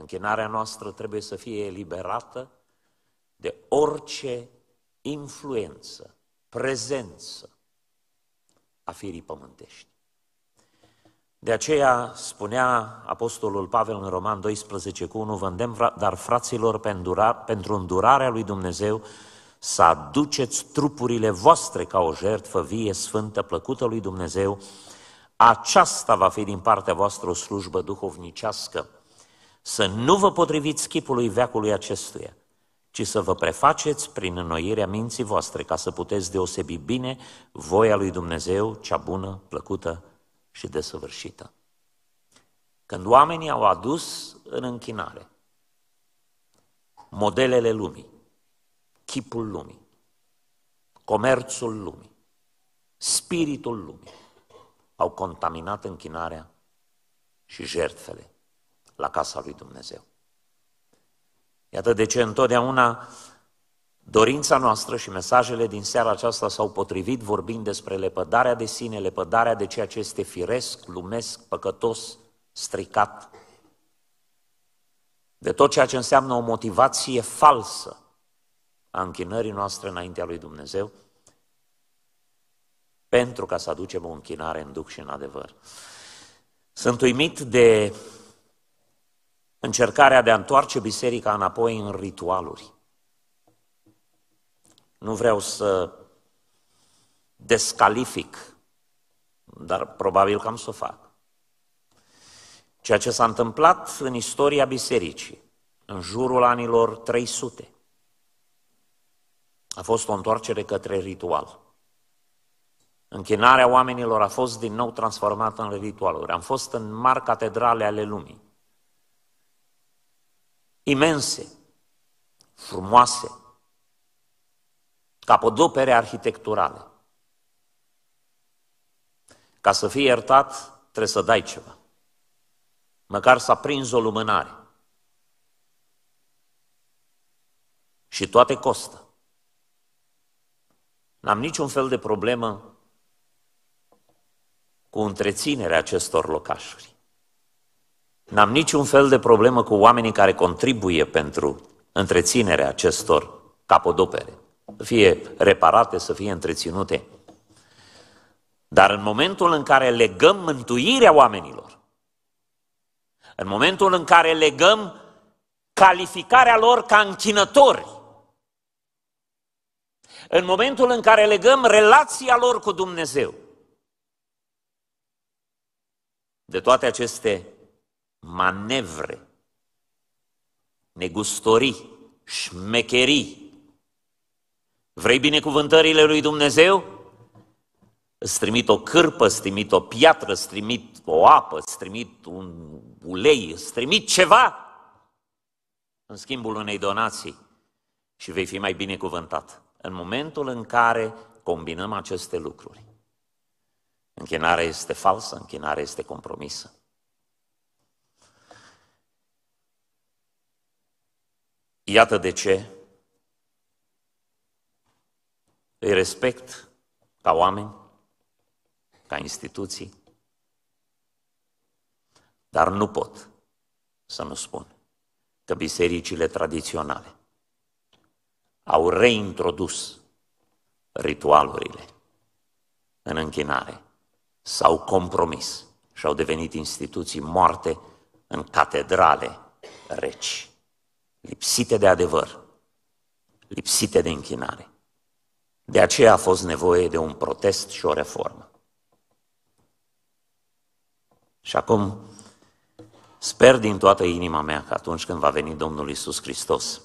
Închinarea noastră trebuie să fie eliberată de orice influență, prezență a firii pământești. De aceea spunea Apostolul Pavel în Roman 12 cu 1, vândem, dar fraților, pentru îndurarea lui Dumnezeu, să aduceți trupurile voastre ca o jertfă vie, sfântă, plăcută lui Dumnezeu, aceasta va fi din partea voastră o slujbă duhovnicească, să nu vă potriviți chipului veacului acestuia, ci să vă prefaceți prin înnoirea minții voastre, ca să puteți deosebi bine voia lui Dumnezeu, cea bună, plăcută și desăvârșită. Când oamenii au adus în închinare modelele lumii, chipul lumii, comerțul lumii, spiritul lumii, au contaminat închinarea și jertfele la casa lui Dumnezeu. Iată de ce întotdeauna dorința noastră și mesajele din seara aceasta s-au potrivit vorbind despre lepădarea de sine, lepădarea de ceea ce este firesc, lumesc, păcătos, stricat, de tot ceea ce înseamnă o motivație falsă a închinării noastre înaintea lui Dumnezeu, pentru ca să aducem o închinare în duc și în adevăr. Sunt uimit de încercarea de a întoarce biserica înapoi în ritualuri. Nu vreau să descalific, dar probabil că am să o fac. Ceea ce s-a întâmplat în istoria bisericii, în jurul anilor 300, a fost o întoarcere către ritual. Închinarea oamenilor a fost din nou transformată în ritualuri. Am fost în mari catedrale ale lumii imense, frumoase, capodopere arhitecturale. Ca să fii iertat, trebuie să dai ceva. Măcar să aprinzi o lumânare. Și toate costă. N-am niciun fel de problemă cu întreținerea acestor locașuri. N-am niciun fel de problemă cu oamenii care contribuie pentru întreținerea acestor capodopere, să fie reparate, să fie întreținute. Dar în momentul în care legăm mântuirea oamenilor, în momentul în care legăm calificarea lor ca închinători, în momentul în care legăm relația lor cu Dumnezeu, de toate aceste manevre, negustorii, șmecherii. Vrei binecuvântările lui Dumnezeu? Îți trimit o cârpă, îți trimit o piatră, îți trimit o apă, îți trimit un ulei, îți trimit ceva în schimbul unei donații și vei fi mai binecuvântat. În momentul în care combinăm aceste lucruri, închinarea este falsă, închinarea este compromisă. Iată de ce îi respect ca oameni, ca instituții, dar nu pot să nu spun că bisericile tradiționale au reintrodus ritualurile în închinare, s-au compromis și au devenit instituții moarte în catedrale reci lipsite de adevăr, lipsite de închinare. De aceea a fost nevoie de un protest și o reformă. Și acum sper din toată inima mea că atunci când va veni Domnul Isus Hristos,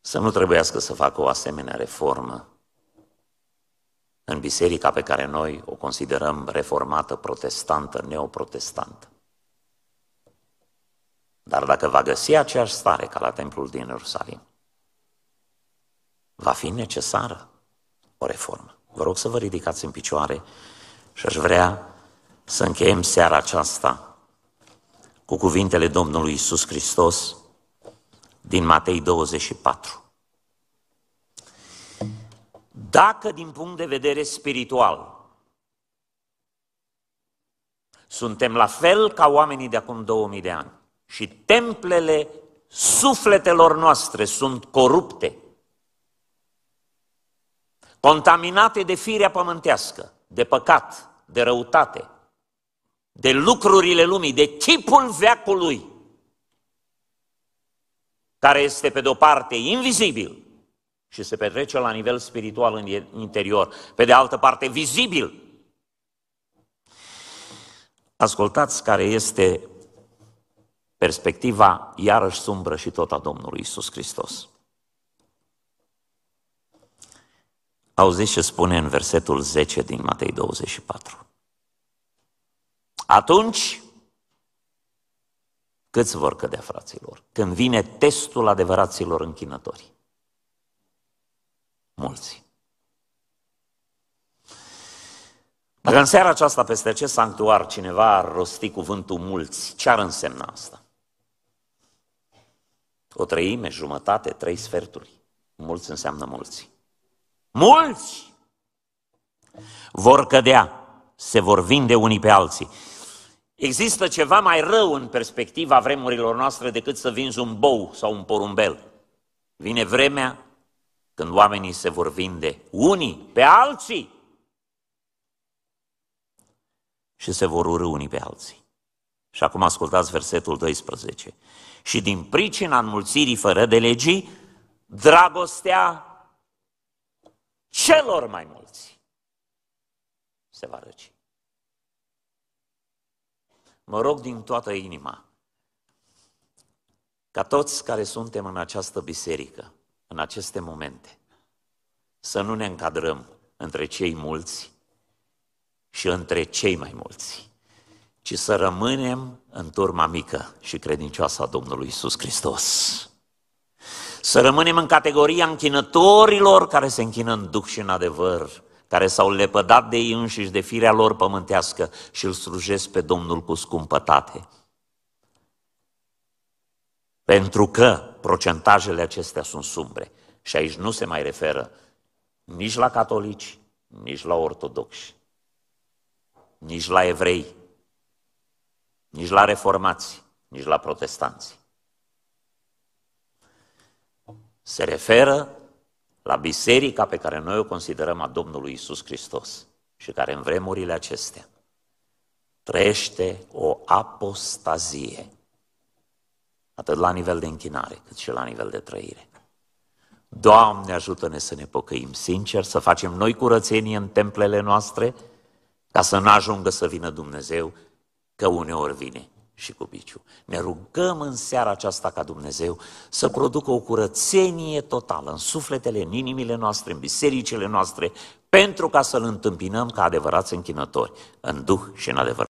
să nu trebuiască să facă o asemenea reformă în biserica pe care noi o considerăm reformată, protestantă, neoprotestantă. Dar dacă va găsi aceeași stare ca la templul din Ierusalim, va fi necesară o reformă. Vă rog să vă ridicați în picioare și aș vrea să încheiem seara aceasta cu cuvintele Domnului Isus Hristos din Matei 24. Dacă din punct de vedere spiritual suntem la fel ca oamenii de acum 2000 de ani, și templele sufletelor noastre sunt corupte, contaminate de firea pământească, de păcat, de răutate, de lucrurile lumii, de chipul veacului, care este pe de-o parte invizibil și se petrece la nivel spiritual în interior, pe de altă parte vizibil. Ascultați care este Perspectiva iarăși sumbră și tot a Domnului Isus Hristos. Auziți ce spune în versetul 10 din Matei 24. Atunci, câți vor cădea fraților? Când vine testul adevăraților închinători. Mulți. Dacă în seara aceasta peste acest sanctuar cineva ar rosti cuvântul mulți, ce ar însemna asta? o treime, jumătate, trei sferturi. Mulți înseamnă mulți. Mulți vor cădea, se vor vinde unii pe alții. Există ceva mai rău în perspectiva vremurilor noastre decât să vinzi un bou sau un porumbel. Vine vremea când oamenii se vor vinde unii pe alții și se vor urâ unii pe alții. Și acum ascultați versetul 12. Și din pricina înmulțirii fără de legii, dragostea celor mai mulți se va răci. Mă rog din toată inima ca toți care suntem în această biserică, în aceste momente, să nu ne încadrăm între cei mulți și între cei mai mulți ci să rămânem în turma mică și credincioasă a Domnului Isus Hristos. Să rămânem în categoria închinătorilor care se închină în duh și în adevăr, care s-au lepădat de ei înșiși, de firea lor pământească și îl slujesc pe Domnul cu scumpătate. Pentru că procentajele acestea sunt sumbre. Și aici nu se mai referă nici la catolici, nici la ortodoxi, nici la evrei, nici la reformați, nici la protestanți. Se referă la biserica pe care noi o considerăm a Domnului Isus Hristos și care în vremurile acestea trăiește o apostazie, atât la nivel de închinare, cât și la nivel de trăire. Doamne, ajută-ne să ne pocăim sincer, să facem noi curățenie în templele noastre, ca să nu ajungă să vină Dumnezeu că uneori vine și cu biciu. Ne rugăm în seara aceasta ca Dumnezeu să producă o curățenie totală în sufletele, în inimile noastre, în bisericile noastre, pentru ca să-L întâmpinăm ca adevărați închinători, în duh și în adevăr.